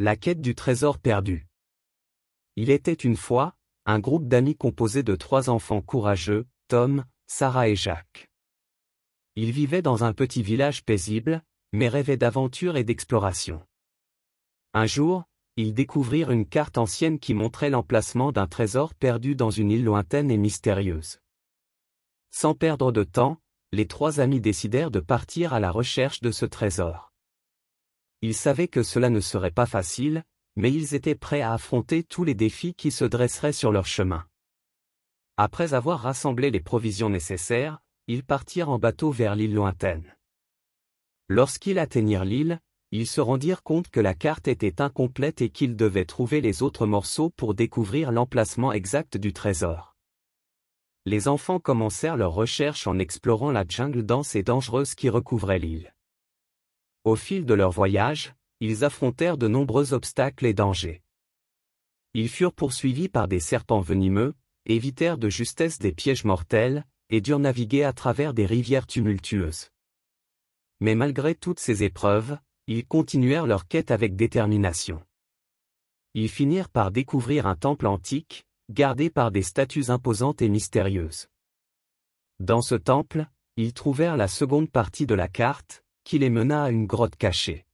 La quête du trésor perdu. Il était une fois, un groupe d'amis composé de trois enfants courageux, Tom, Sarah et Jacques. Ils vivaient dans un petit village paisible, mais rêvaient d'aventure et d'exploration. Un jour, ils découvrirent une carte ancienne qui montrait l'emplacement d'un trésor perdu dans une île lointaine et mystérieuse. Sans perdre de temps, les trois amis décidèrent de partir à la recherche de ce trésor. Ils savaient que cela ne serait pas facile, mais ils étaient prêts à affronter tous les défis qui se dresseraient sur leur chemin. Après avoir rassemblé les provisions nécessaires, ils partirent en bateau vers l'île lointaine. Lorsqu'ils atteignirent l'île, ils se rendirent compte que la carte était incomplète et qu'ils devaient trouver les autres morceaux pour découvrir l'emplacement exact du trésor. Les enfants commencèrent leurs recherches en explorant la jungle dense et dangereuse qui recouvrait l'île. Au fil de leur voyage, ils affrontèrent de nombreux obstacles et dangers. Ils furent poursuivis par des serpents venimeux, évitèrent de justesse des pièges mortels, et durent naviguer à travers des rivières tumultueuses. Mais malgré toutes ces épreuves, ils continuèrent leur quête avec détermination. Ils finirent par découvrir un temple antique, gardé par des statues imposantes et mystérieuses. Dans ce temple, ils trouvèrent la seconde partie de la carte, qui les mena à une grotte cachée.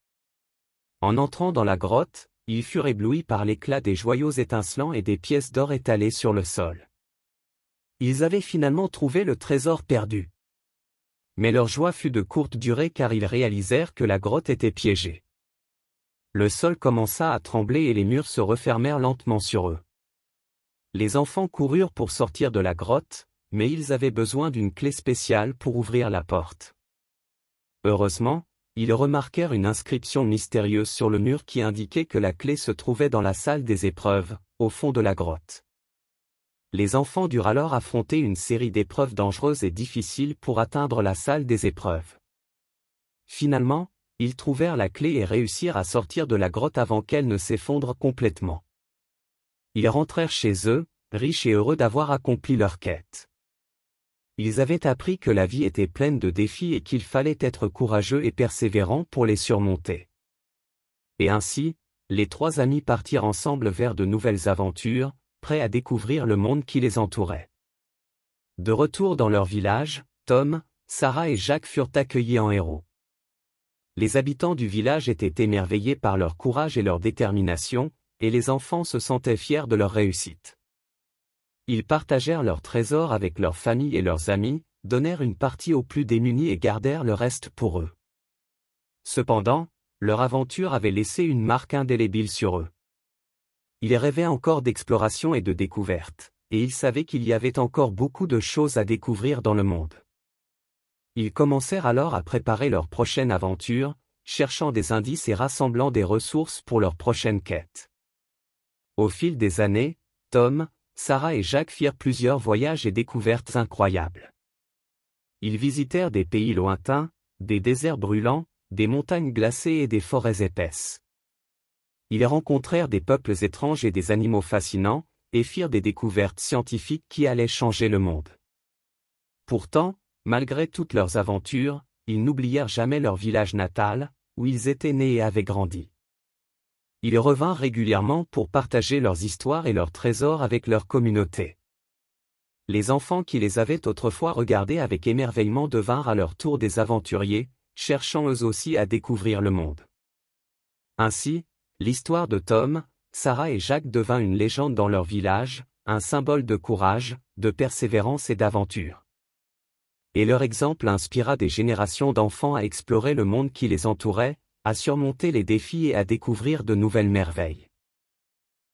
En entrant dans la grotte, ils furent éblouis par l'éclat des joyaux étincelants et des pièces d'or étalées sur le sol. Ils avaient finalement trouvé le trésor perdu. Mais leur joie fut de courte durée car ils réalisèrent que la grotte était piégée. Le sol commença à trembler et les murs se refermèrent lentement sur eux. Les enfants coururent pour sortir de la grotte, mais ils avaient besoin d'une clé spéciale pour ouvrir la porte. Heureusement, ils remarquèrent une inscription mystérieuse sur le mur qui indiquait que la clé se trouvait dans la salle des épreuves, au fond de la grotte. Les enfants durent alors affronter une série d'épreuves dangereuses et difficiles pour atteindre la salle des épreuves. Finalement, ils trouvèrent la clé et réussirent à sortir de la grotte avant qu'elle ne s'effondre complètement. Ils rentrèrent chez eux, riches et heureux d'avoir accompli leur quête ils avaient appris que la vie était pleine de défis et qu'il fallait être courageux et persévérant pour les surmonter. Et ainsi, les trois amis partirent ensemble vers de nouvelles aventures, prêts à découvrir le monde qui les entourait. De retour dans leur village, Tom, Sarah et Jacques furent accueillis en héros. Les habitants du village étaient émerveillés par leur courage et leur détermination, et les enfants se sentaient fiers de leur réussite. Ils partagèrent leurs trésors avec leurs familles et leurs amis, donnèrent une partie aux plus démunis et gardèrent le reste pour eux. Cependant, leur aventure avait laissé une marque indélébile sur eux. Ils rêvaient encore d'exploration et de découverte, et ils savaient qu'il y avait encore beaucoup de choses à découvrir dans le monde. Ils commencèrent alors à préparer leur prochaine aventure, cherchant des indices et rassemblant des ressources pour leur prochaine quête. Au fil des années, Tom, Sarah et Jacques firent plusieurs voyages et découvertes incroyables. Ils visitèrent des pays lointains, des déserts brûlants, des montagnes glacées et des forêts épaisses. Ils rencontrèrent des peuples étranges et des animaux fascinants, et firent des découvertes scientifiques qui allaient changer le monde. Pourtant, malgré toutes leurs aventures, ils n'oublièrent jamais leur village natal, où ils étaient nés et avaient grandi ils revinrent régulièrement pour partager leurs histoires et leurs trésors avec leur communauté. Les enfants qui les avaient autrefois regardés avec émerveillement devinrent à leur tour des aventuriers, cherchant eux aussi à découvrir le monde. Ainsi, l'histoire de Tom, Sarah et Jacques devint une légende dans leur village, un symbole de courage, de persévérance et d'aventure. Et leur exemple inspira des générations d'enfants à explorer le monde qui les entourait, à surmonter les défis et à découvrir de nouvelles merveilles.